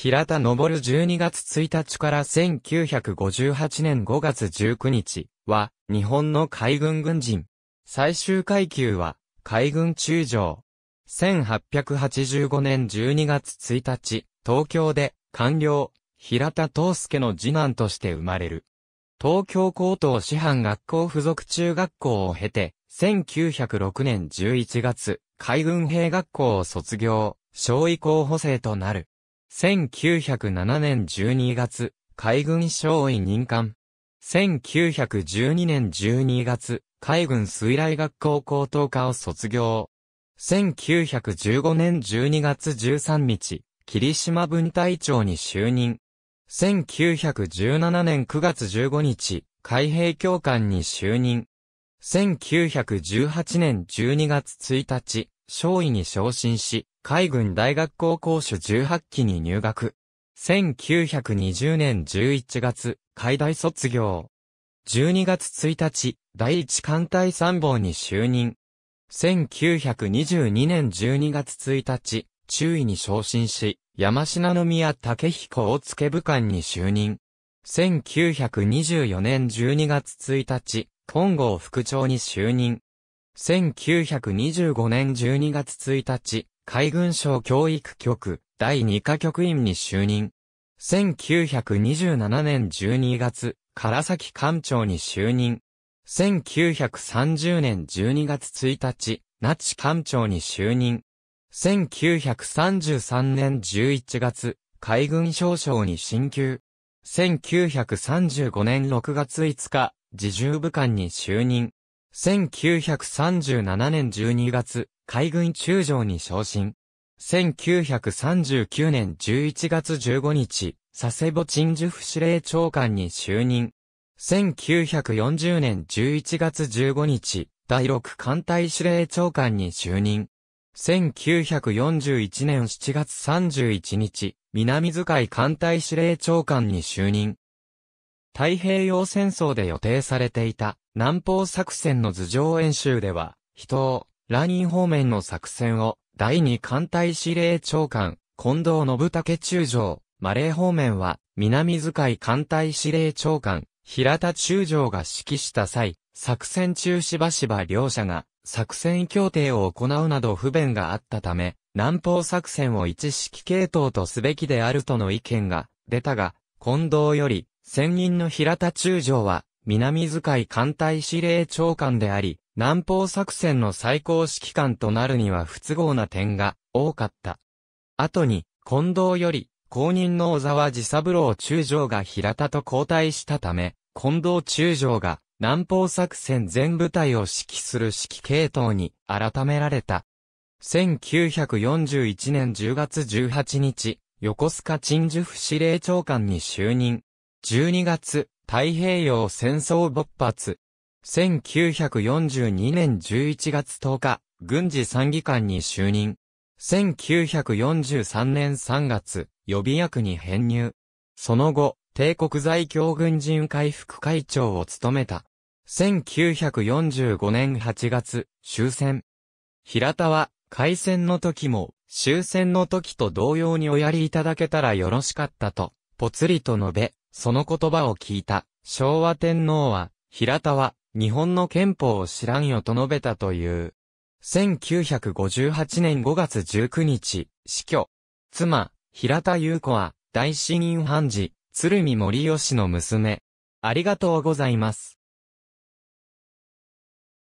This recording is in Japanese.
平田昇12月1日から1958年5月19日は日本の海軍軍人。最終階級は海軍中将。1885年12月1日、東京で官僚、平田東介の次男として生まれる。東京高等師範学校附属中学校を経て、1906年11月、海軍兵学校を卒業、小移候補生となる。1907年12月、海軍少尉任官。1912年12月、海軍水雷学校高等科を卒業。1915年12月13日、霧島分隊長に就任。1917年9月15日、海兵教官に就任。1918年12月1日、少尉に昇進し、海軍大学校講師18期に入学。1920年11月、海大卒業。12月1日、第一艦隊参謀に就任。1922年12月1日、中尉に昇進し、山品宮武彦大付部官に就任。1924年12月1日、本郷副長に就任。1925年12月1日、海軍省教育局第2課局員に就任。1927年12月、唐崎官庁に就任。1930年12月1日、那智官庁に就任。1933年11月、海軍少将に進級。1935年6月5日、自重部官に就任。1937年12月、海軍中将に昇進。1939年11月15日、佐世保鎮守府司令長官に就任。1940年11月15日、第6艦隊司令長官に就任。1941年7月31日、南遣い艦隊司令長官に就任。太平洋戦争で予定されていた南方作戦の頭上演習では、人ラニン方面の作戦を、第二艦隊司令長官、近藤信武中将、マレー方面は、南遣い艦隊司令長官、平田中将が指揮した際、作戦中しばしば両者が、作戦協定を行うなど不便があったため、南方作戦を一式系統とすべきであるとの意見が出たが、近藤より、専任の平田中将は、南遣い艦隊司令長官であり、南方作戦の最高指揮官となるには不都合な点が多かった。後に、近藤より、公認の小沢治三郎中将が平田と交代したため、近藤中将が南方作戦全部隊を指揮する指揮系統に改められた。1941年10月18日、横須賀鎮守府司令長官に就任。12月、太平洋戦争勃発。1942年11月10日、軍事参議官に就任。1943年3月、予備役に編入。その後、帝国在京軍人会副会長を務めた。1945年8月、終戦。平田は、開戦の時も、終戦の時と同様におやりいただけたらよろしかったと、ぽつりと述べ、その言葉を聞いた、昭和天皇は、平田は、日本の憲法を知らんよと述べたという。1958年5月19日、死去。妻、平田優子は、大死人判事、鶴見森吉の娘。ありがとうございます。